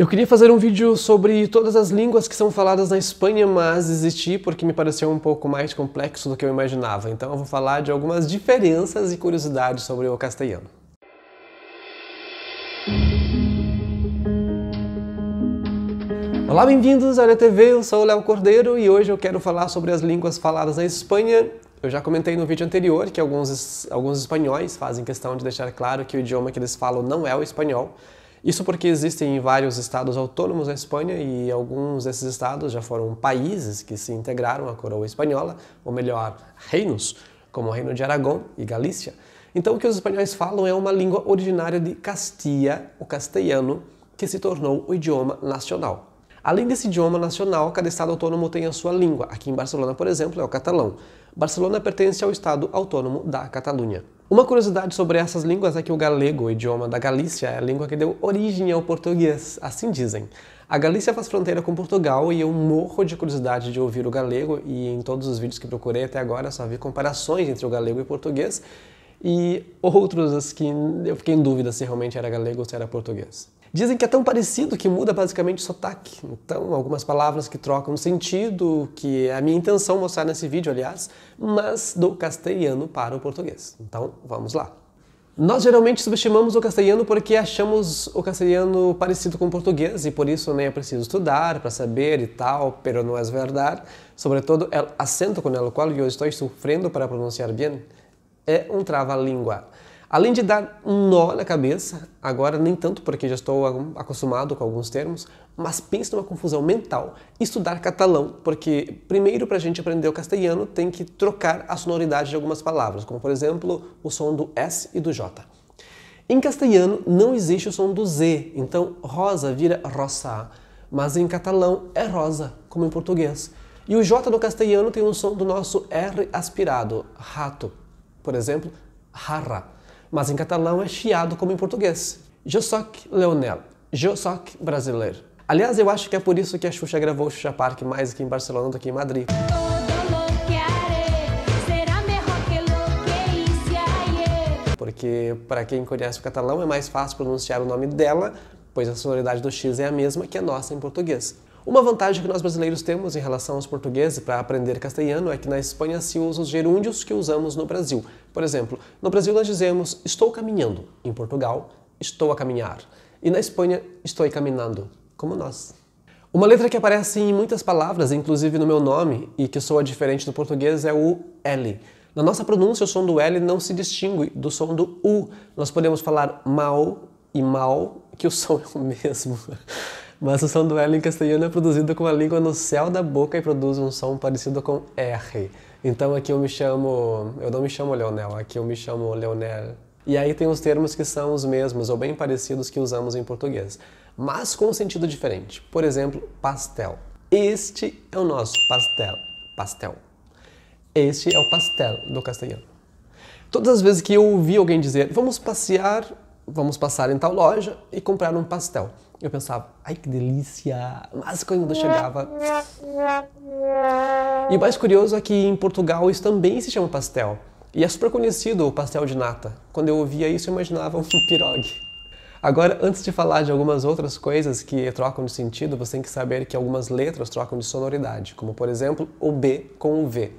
Eu queria fazer um vídeo sobre todas as línguas que são faladas na Espanha, mas desisti porque me pareceu um pouco mais complexo do que eu imaginava. Então eu vou falar de algumas diferenças e curiosidades sobre o castelhano. Olá, bem-vindos à Olha TV, eu sou o Léo Cordeiro e hoje eu quero falar sobre as línguas faladas na Espanha. Eu já comentei no vídeo anterior que alguns, alguns espanhóis fazem questão de deixar claro que o idioma que eles falam não é o espanhol, isso porque existem vários estados autônomos na Espanha e alguns desses estados já foram países que se integraram à coroa espanhola, ou melhor, reinos, como o Reino de Aragão e Galícia. Então, o que os espanhóis falam é uma língua originária de Castilla, o castelhano, que se tornou o idioma nacional. Além desse idioma nacional, cada estado autônomo tem a sua língua. Aqui em Barcelona, por exemplo, é o catalão. Barcelona pertence ao estado autônomo da Catalunha. Uma curiosidade sobre essas línguas é que o galego, o idioma da Galícia, é a língua que deu origem ao português, assim dizem. A Galícia faz fronteira com Portugal e eu morro de curiosidade de ouvir o galego e em todos os vídeos que procurei até agora só vi comparações entre o galego e o português e outros que eu fiquei em dúvida se realmente era galego ou se era português. Dizem que é tão parecido que muda basicamente o sotaque. Então, algumas palavras que trocam sentido, que é a minha intenção mostrar nesse vídeo, aliás, mas do castelhano para o português. Então, vamos lá. Nós geralmente subestimamos o castelhano porque achamos o castelhano parecido com o português e por isso nem é preciso estudar para saber e tal, pero não é verdade. Sobretudo, é o acento com o qual eu estou sofrendo para pronunciar bem é um trava-língua. Além de dar um nó na cabeça, agora nem tanto porque já estou acostumado com alguns termos, mas pense numa confusão mental. Estudar catalão, porque primeiro para a gente aprender o castelhano tem que trocar a sonoridade de algumas palavras, como por exemplo o som do S e do J. Em castelhano não existe o som do Z, então rosa vira roça, mas em catalão é rosa, como em português. E o J do castelhano tem o som do nosso R aspirado, rato. Por exemplo, rara mas em catalão é chiado como em português. Eu soc Leonel, eu soc brasileiro. Aliás, eu acho que é por isso que a Xuxa gravou o Xuxa Park mais aqui em Barcelona do que em Madrid. Porque, para quem conhece o catalão, é mais fácil pronunciar o nome dela, pois a sonoridade do X é a mesma que a nossa em português. Uma vantagem que nós brasileiros temos em relação aos portugueses para aprender castelhano é que na Espanha se usam os gerúndios que usamos no Brasil. Por exemplo, no Brasil nós dizemos estou caminhando, em Portugal, estou a caminhar, e na Espanha, estou caminhando, como nós. Uma letra que aparece em muitas palavras, inclusive no meu nome, e que soa diferente do português é o L. Na nossa pronúncia, o som do L não se distingue do som do U. Nós podemos falar mal e mal, que o som é o mesmo. Mas o som do L em castelhano é produzido com a língua no céu da boca e produz um som parecido com R. Então aqui eu me chamo. Eu não me chamo Leonel, aqui eu me chamo Leonel. E aí tem os termos que são os mesmos ou bem parecidos que usamos em português, mas com um sentido diferente. Por exemplo, pastel. Este é o nosso pastel. Pastel. Este é o pastel do castelhano. Todas as vezes que eu ouvi alguém dizer, vamos passear, vamos passar em tal loja e comprar um pastel eu pensava, ai que delícia! Mas quando chegava. E o mais curioso é que em Portugal isso também se chama pastel. E é super conhecido o pastel de nata. Quando eu ouvia isso, eu imaginava um pirogue. Agora, antes de falar de algumas outras coisas que trocam de sentido, você tem que saber que algumas letras trocam de sonoridade, como por exemplo o B com o V.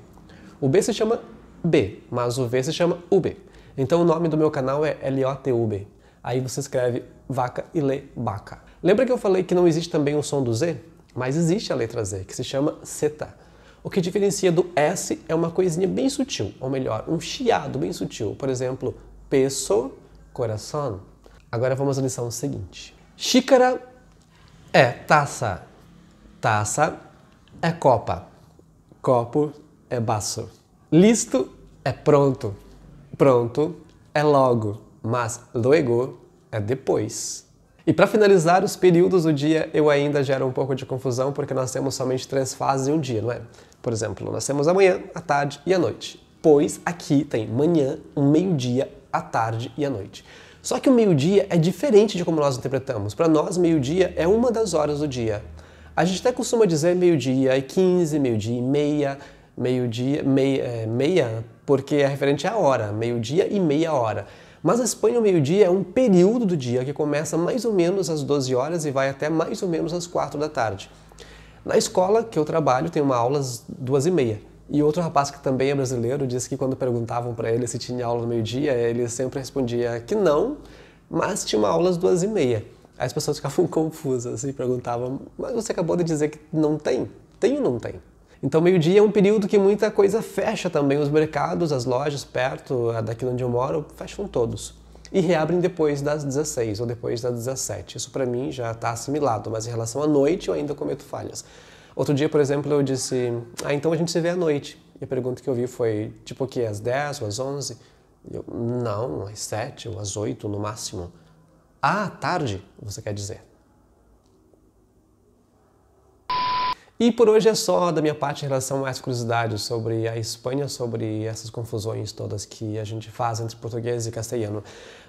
O B se chama B, mas o V se chama UB. Então o nome do meu canal é LOTUB. Aí você escreve vaca e lê baca. Lembra que eu falei que não existe também o som do Z? Mas existe a letra Z, que se chama seta. O que diferencia do S é uma coisinha bem sutil, ou melhor, um chiado bem sutil. Por exemplo, peso, coração. Agora vamos à lição seguinte. Xícara é taça. Taça é copa. Copo é baço. Listo é pronto. Pronto é logo mas luego é depois. E para finalizar os períodos do dia, eu ainda gero um pouco de confusão porque nós temos somente três fases em um dia, não é? Por exemplo, nós temos a manhã, a tarde e a noite. Pois aqui tem manhã, o meio-dia, a tarde e a noite. Só que o meio-dia é diferente de como nós interpretamos. Para nós, meio-dia é uma das horas do dia. A gente até costuma dizer meio-dia e 15, meio-dia e meia, meio-dia, meia, é, meia, porque é referente à hora, meio-dia e meia hora. Mas a Espanha o meio-dia é um período do dia que começa mais ou menos às 12 horas e vai até mais ou menos às 4 da tarde. Na escola que eu trabalho tem uma aula às duas e meia. E outro rapaz que também é brasileiro disse que quando perguntavam para ele se tinha aula no meio-dia, ele sempre respondia que não, mas tinha uma aula às duas e meia. Aí as pessoas ficavam confusas e assim, perguntavam, mas você acabou de dizer que não tem? Tem ou não tem? Então, meio-dia é um período que muita coisa fecha também. Os mercados, as lojas perto daqui onde eu moro, fecham todos. E reabrem depois das 16 ou depois das 17. Isso para mim já está assimilado, mas em relação à noite eu ainda cometo falhas. Outro dia, por exemplo, eu disse: Ah, então a gente se vê à noite. E a pergunta que eu vi foi: Tipo o quê? Às 10 ou às 11? eu: Não, às 7 ou às 8 no máximo. Ah, tarde, você quer dizer. E por hoje é só da minha parte em relação a mais curiosidades sobre a Espanha, sobre essas confusões todas que a gente faz entre português e castelhano.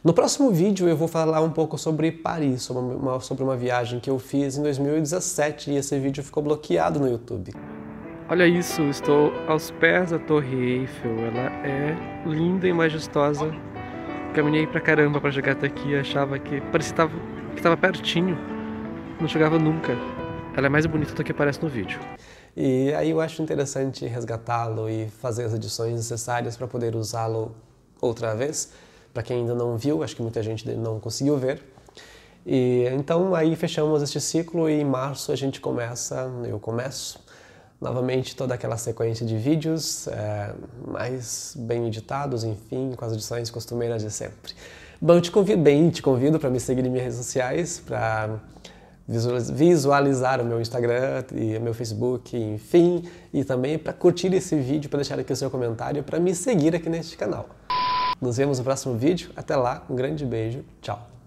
No próximo vídeo eu vou falar um pouco sobre Paris, sobre uma, sobre uma viagem que eu fiz em 2017 e esse vídeo ficou bloqueado no YouTube. Olha isso, estou aos pés da Torre Eiffel, ela é linda e majestosa. Caminhei pra caramba pra chegar até aqui, achava que parecia que estava pertinho, não chegava nunca ela é mais bonita do que aparece no vídeo. E aí eu acho interessante resgatá-lo e fazer as edições necessárias para poder usá-lo outra vez. Para quem ainda não viu, acho que muita gente não conseguiu ver. E então aí fechamos este ciclo e em março a gente começa, eu começo novamente toda aquela sequência de vídeos é, mais bem editados, enfim, com as edições costumeiras de sempre. Bom, te convido bem, te convido para me seguir em minhas redes sociais, para visualizar o meu Instagram e o meu Facebook, enfim, e também para curtir esse vídeo, para deixar aqui o seu comentário, para me seguir aqui neste canal. Nos vemos no próximo vídeo. Até lá, um grande beijo. Tchau.